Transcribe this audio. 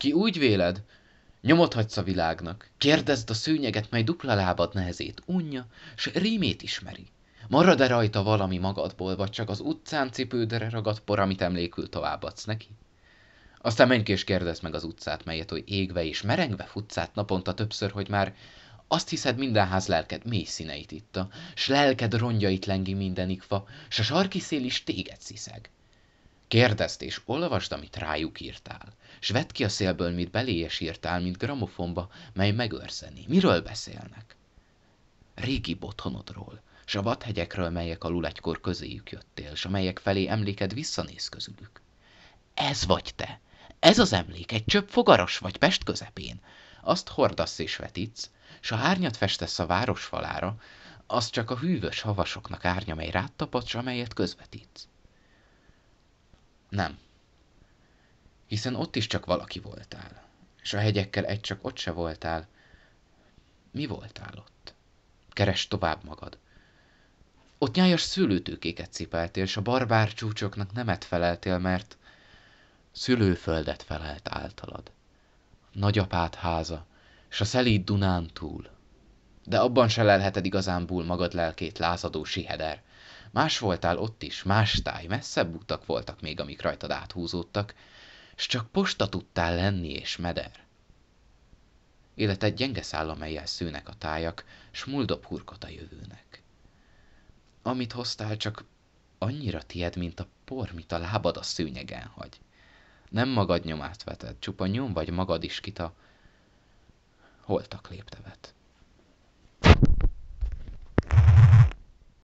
Ki úgy véled, nyomot hagysz a világnak, kérdezd a szőnyeget, mely dupla lábad nehezét unja, s rímét ismeri. Marad-e rajta valami magadból, vagy csak az utcán cipődre ragadt por, amit emlékül továbbadsz neki? Aztán menj ki és kérdezd meg az utcát, melyet oly égve és merengve át naponta többször, hogy már azt hiszed minden ház lelked mély színeit itta, s lelked rongyait lengi minden ikva, s a sarki szél is téged sziszeg. Kérdezd és olvasd, amit rájuk írtál, s vedd ki a szélből, mit beléjes írtál, mint gramofonba, mely megőrzeni. Miről beszélnek? Régi botthonodról, s a vadhegyekről, melyek alul egykor közéjük jöttél, s amelyek felé emléked visszanéz közülük. Ez vagy te! Ez az emlék, egy csöpp fogaras vagy Pest közepén. Azt hordasz és vetítsz, s a hárnyat festesz a város falára, az csak a hűvös havasoknak árnya, mely rád tapad, s amelyet közvetítsz. Nem. Hiszen ott is csak valaki voltál, és a hegyekkel egy csak ott se voltál. Mi voltál ott? Keres tovább magad. Ott nyájas szülőtőkéket cipeltél, és a barbár csúcsoknak nemet feleltél, mert szülőföldet felelt általad. Nagyapád háza, és a szelíd Dunán túl. De abban se lelheted igazán búl magad lelkét lázadó siheder, Más voltál ott is, más táj, messzebb utak voltak még, amik rajtad áthúzódtak, s csak posta tudtál lenni és meder. Életed gyenge száll, amelyel szőnek a tájak, s muldobb hurkot a jövőnek. Amit hoztál, csak annyira tied, mint a por, mit a lábad a szőnyegen hagy. Nem magad nyomát veted, csupa nyom vagy magad is, kita, holtak léptevet.